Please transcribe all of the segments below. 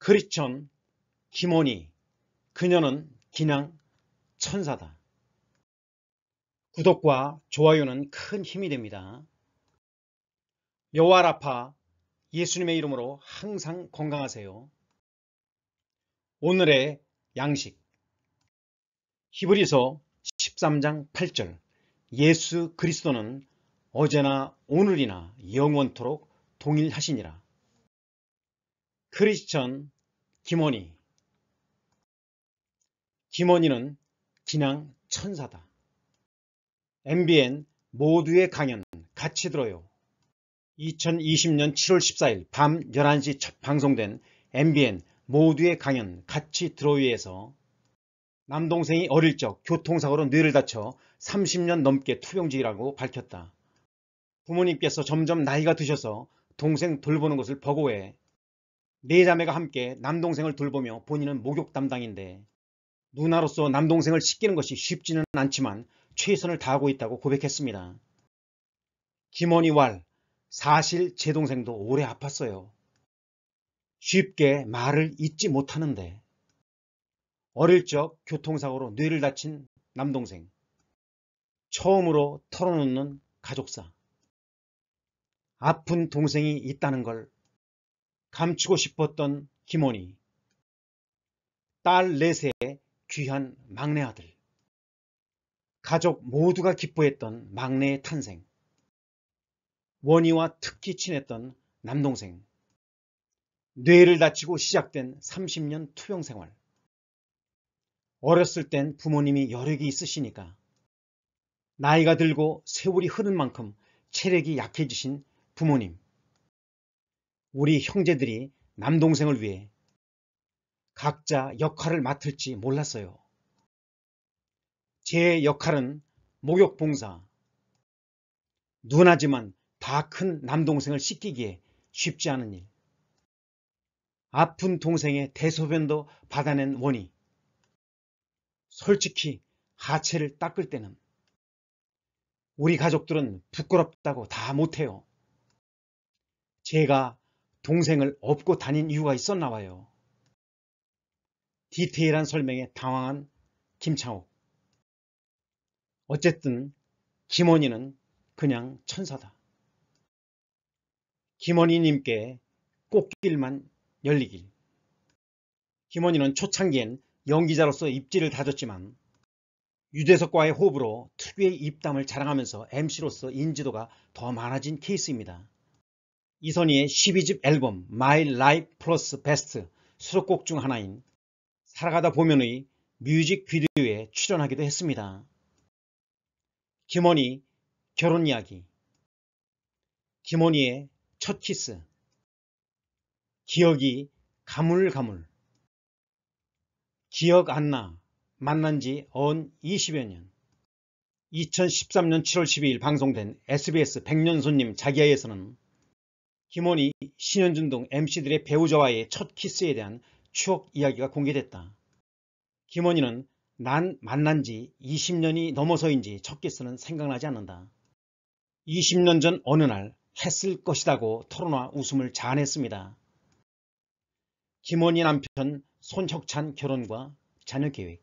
크리촌 김원희 그녀는 그냥 천사다. 구독과 좋아요는 큰 힘이 됩니다. 여와라파 예수님의 이름으로 항상 건강하세요. 오늘의 양식 히브리서 13장 8절 예수 그리스도는 어제나 오늘이나 영원토록 동일하시니라. 크리스천 김원희 김원희는 기냥 천사다. MBN 모두의 강연 같이 들어요. 2020년 7월 14일 밤 11시 첫 방송된 MBN 모두의 강연 같이 들어요에서 남동생이 어릴 적 교통사고로 뇌를 다쳐 30년 넘게 투병 중이라고 밝혔다. 부모님께서 점점 나이가 드셔서 동생 돌보는 것을 버거워해 네 자매가 함께 남동생을 돌보며 본인은 목욕 담당인데 누나로서 남동생을 시키는 것이 쉽지는 않지만 최선을 다하고 있다고 고백했습니다. 김원희 왈, 사실 제 동생도 오래 아팠어요. 쉽게 말을 잊지 못하는데 어릴 적 교통사고로 뇌를 다친 남동생 처음으로 털어놓는 가족사 아픈 동생이 있다는 걸 감추고 싶었던 김원희 딸 넷의 귀한 막내 아들 가족 모두가 기뻐했던 막내의 탄생 원희와 특히 친했던 남동생 뇌를 다치고 시작된 30년 투병 생활 어렸을 땐 부모님이 여력이 있으시니까 나이가 들고 세월이 흐른 만큼 체력이 약해지신 부모님 우리 형제들이 남동생을 위해 각자 역할을 맡을지 몰랐어요. 제 역할은 목욕봉사. 누나지만 다 큰 남동생을 씻기기에 쉽지 않은 일. 아픈 동생의 대소변도 받아낸 원이. 솔직히 하체를 닦을 때는 우리 가족들은 부끄럽다고 다 못해요. 제가 동생을 업고 다닌 이유가 있었나 봐요. 디테일한 설명에 당황한 김창옥. 어쨌든 김원희는 그냥 천사다. 김원희님께 꽃길만 열리길. 김원희는 초창기엔 연기자로서 입지를 다졌지만 유재석과의 호흡으로 특유의 입담을 자랑하면서 MC로서 인지도가 더 많아진 케이스입니다. 이선희의 12집 앨범 My Life Plus Best 수록곡 중 하나인 살아가다 보면의 뮤직비디오에 출연하기도 했습니다. 김원희 결혼 이야기 김원희의 첫 키스 기억이 가물가물 기억 안 나 만난 지언 20여 년 2013년 7월 12일 방송된 SBS 백년손님 자기야에서는 김원희, 신현준 등 MC들의 배우자와의 첫 키스에 대한 추억 이야기가 공개됐다. 김원희는 난 만난 지 20년이 넘어서인지 첫 키스는 생각나지 않는다. 20년 전 어느 날 했을 것이다고 털어놔 웃음을 자아냈습니다. 김원희 남편 손혁찬 결혼과 자녀 계획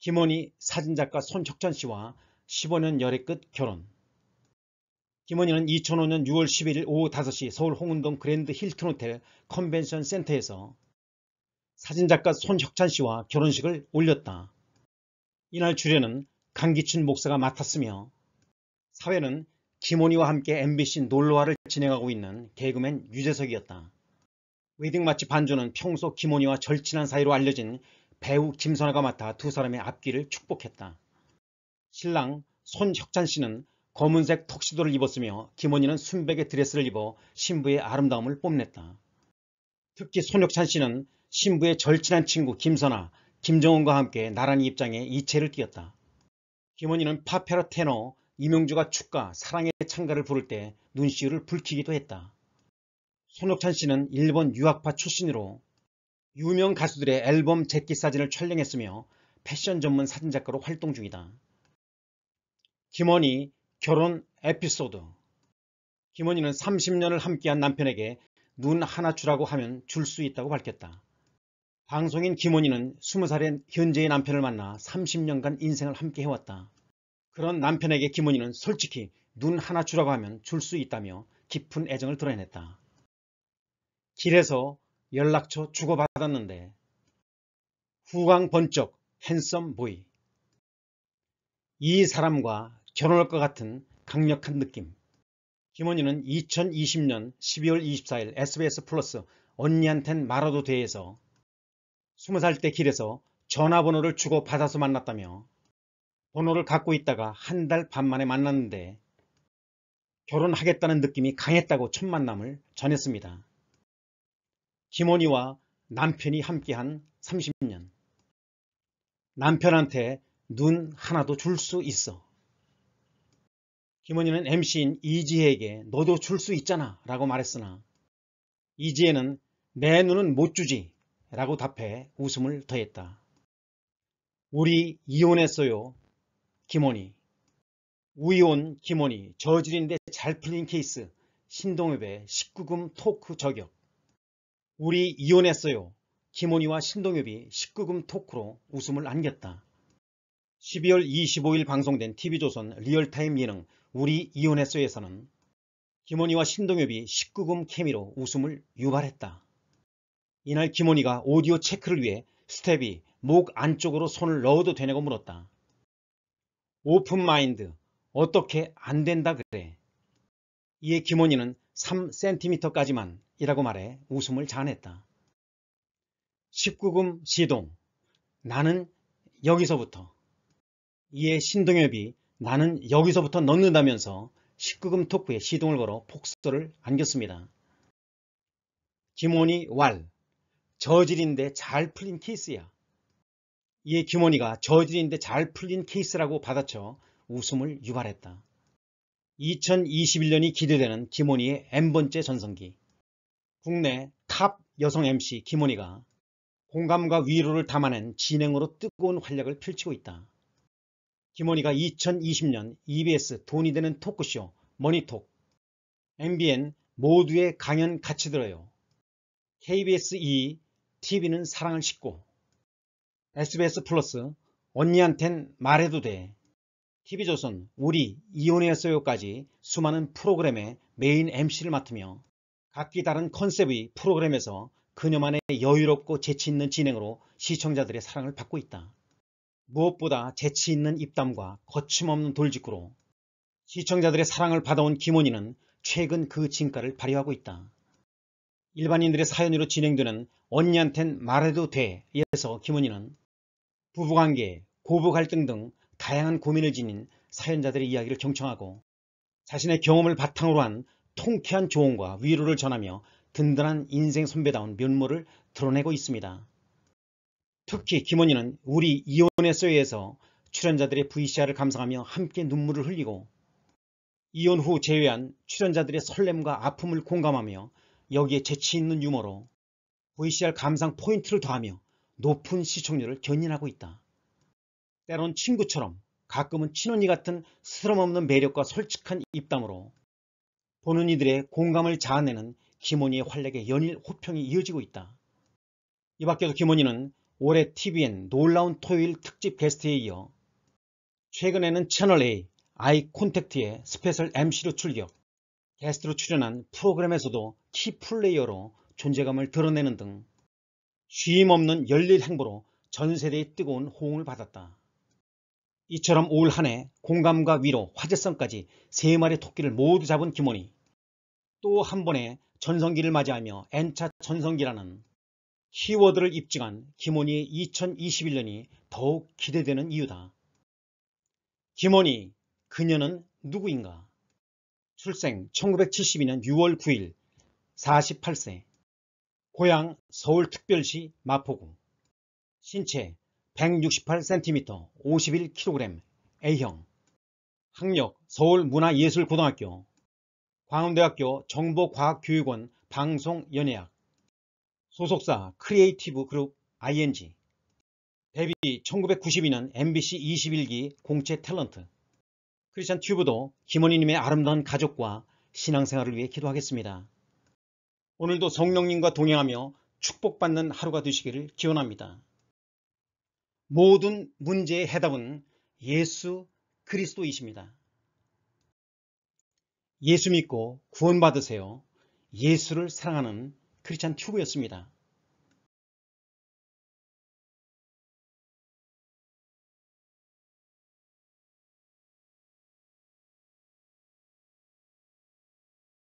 김원희 사진작가 손혁찬 씨와 15년 열애 끝 결혼 김원희는 2005년 6월 11일 오후 5시 서울 홍은동 그랜드 힐튼 호텔 컨벤션 센터에서 사진작가 손혁찬 씨와 결혼식을 올렸다. 이날 주례는 강기춘 목사가 맡았으며 사회는 김원희와 함께 MBC 놀러와를 진행하고 있는 개그맨 유재석이었다. 웨딩 마치 반주는 평소 김원희와 절친한 사이로 알려진 배우 김선아가 맡아 두 사람의 앞길을 축복했다. 신랑 손혁찬 씨는 검은색 턱시도를 입었으며 김원희는 순백의 드레스를 입어 신부의 아름다움을 뽐냈다. 특히 손혁찬 씨는 신부의 절친한 친구 김선아, 김정은과 함께 나란히 입장해 이체를 띄었다. 김원희는 파페라 테너, 이명주가 축가, 사랑의 창가를 부를 때 눈시울을 붉히기도 했다. 손혁찬 씨는 일본 유학파 출신으로 유명 가수들의 앨범 재킷 사진을 촬영했으며 패션 전문 사진작가로 활동 중이다. 김원희, 결혼 에피소드 김원희는 30년을 함께한 남편에게 눈 하나 주라고 하면 줄 수 있다고 밝혔다. 방송인 김원희는 20살의 현재의 남편을 만나 30년간 인생을 함께 해왔다. 그런 남편에게 김원희는 솔직히 눈 하나 주라고 하면 줄 수 있다며 깊은 애정을 드러냈다. 길에서 연락처 주고받았는데 후광 번쩍 핸섬 보이 이 사람과 결혼할 것 같은 강력한 느낌. 김원희는 2020년 12월 24일 SBS 플러스 언니한텐 말아도 돼에서 20살 때 길에서 전화번호를 주고받아서 만났다며 번호를 갖고 있다가 한 달 반 만에 만났는데 결혼하겠다는 느낌이 강했다고 첫 만남을 전했습니다. 김원희와 남편이 함께한 30년 남편한테 눈 하나도 줄 수 있어 김원희는 MC인 이지혜에게 너도 줄 수 있잖아 라고 말했으나 이지혜는 내 눈은 못 주지 라고 답해 웃음을 더했다. 우리 이혼했어요. 김원희 우이혼 김원희 저질인데 잘 풀린 케이스 신동엽의 19금 토크 저격 우리 이혼했어요. 김원희와 신동엽이 19금 토크로 웃음을 안겼다. 12월 25일 방송된 TV조선 리얼타임 예능 우리 이혼했서에서는 김원희와 신동엽이 19금 케미로 웃음을 유발했다. 이날 김원희가 오디오 체크를 위해 스텝이 목 안쪽으로 손을 넣어도 되냐고 물었다. 오픈마인드 어떻게 안 된다 그래. 이에 김원희는 3cm까지만 이라고 말해 웃음을 자냈다. 아 19금 시동 나는 여기서부터 이에 신동엽이 나는 여기서부터 넣는다면서 19금 토크에 시동을 걸어 폭설를 안겼습니다. 김원희 왈 저질인데 잘 풀린 케이스야. 이에 김원희가 저질인데 잘 풀린 케이스라고 받아쳐 웃음을 유발했다. 2021년이 기대되는 김원희의 N번째 전성기 국내 탑 여성 MC 김원희가 공감과 위로를 담아낸 진행으로 뜨거운 활약을 펼치고 있다. 김원희가 2020년 EBS 돈이 되는 토크쇼 머니톡, MBN 모두의 강연 같이 들어요. KBS 2 TV는 사랑을 싣고 SBS 플러스 언니한텐 말해도 돼 TV조선 우리 이혼했어요까지 수많은 프로그램의 메인 MC를 맡으며 각기 다른 컨셉의 프로그램에서 그녀만의 여유롭고 재치있는 진행으로 시청자들의 사랑을 받고 있다. 무엇보다 재치 있는 입담과 거침없는 돌직구로 시청자들의 사랑을 받아온 김원희는 최근 그 진가를 발휘하고 있다. 일반인들의 사연으로 진행되는 언니한텐 말해도 돼에서 김원희는 부부관계, 고부 갈등 등 다양한 고민을 지닌 사연자들의 이야기를 경청하고 자신의 경험을 바탕으로 한 통쾌한 조언과 위로를 전하며 든든한 인생 선배다운 면모를 드러내고 있습니다. 특히 김원희는 우리 이혼에서 의해서 출연자들의 VCR을 감상하며 함께 눈물을 흘리고 이혼 후 제외한 출연자들의 설렘과 아픔을 공감하며 여기에 재치있는 유머로 VCR 감상 포인트를 더하며 높은 시청률을 견인하고 있다. 때론 친구처럼 가끔은 친언니 같은 스스럼없는 매력과 솔직한 입담으로 보는 이들의 공감을 자아내는 김원희의 활약에 연일 호평이 이어지고 있다. 이밖에도 김원희는 올해 TVN 놀라운 토요일 특집 게스트에 이어 최근에는 채널A, 아이콘택트의 스페셜 MC로 출격, 게스트로 출연한 프로그램에서도 키플레이어로 존재감을 드러내는 등 쉼없는 열릴 행보로 전 세대의 뜨거운 호응을 받았다. 이처럼 올한해 공감과 위로, 화제성까지 세 마리 토끼를 모두 잡은 김원희. 또 한 번의 전성기를 맞이하며 N차 전성기라는 키워드를 입증한 김원희의 2021년이 더욱 기대되는 이유다. 김원희, 그녀는 누구인가? 출생 1972년 6월 9일 48세 고향 서울특별시 마포구 신체 168cm 51kg A형 학력 서울문화예술고등학교 광운대학교 정보과학교육원 방송연예학 소속사 크리에이티브 그룹 ING 데뷔 1992년 MBC 21기 공채 탤런트 크리스찬 튜브도 김원희님의 아름다운 가족과 신앙생활을 위해 기도하겠습니다. 오늘도 성령님과 동행하며 축복받는 하루가 되시기를 기원합니다. 모든 문제의 해답은 예수 그리스도이십니다. 예수 믿고 구원받으세요. 예수를 사랑하는 크리스찬 튜브였습니다.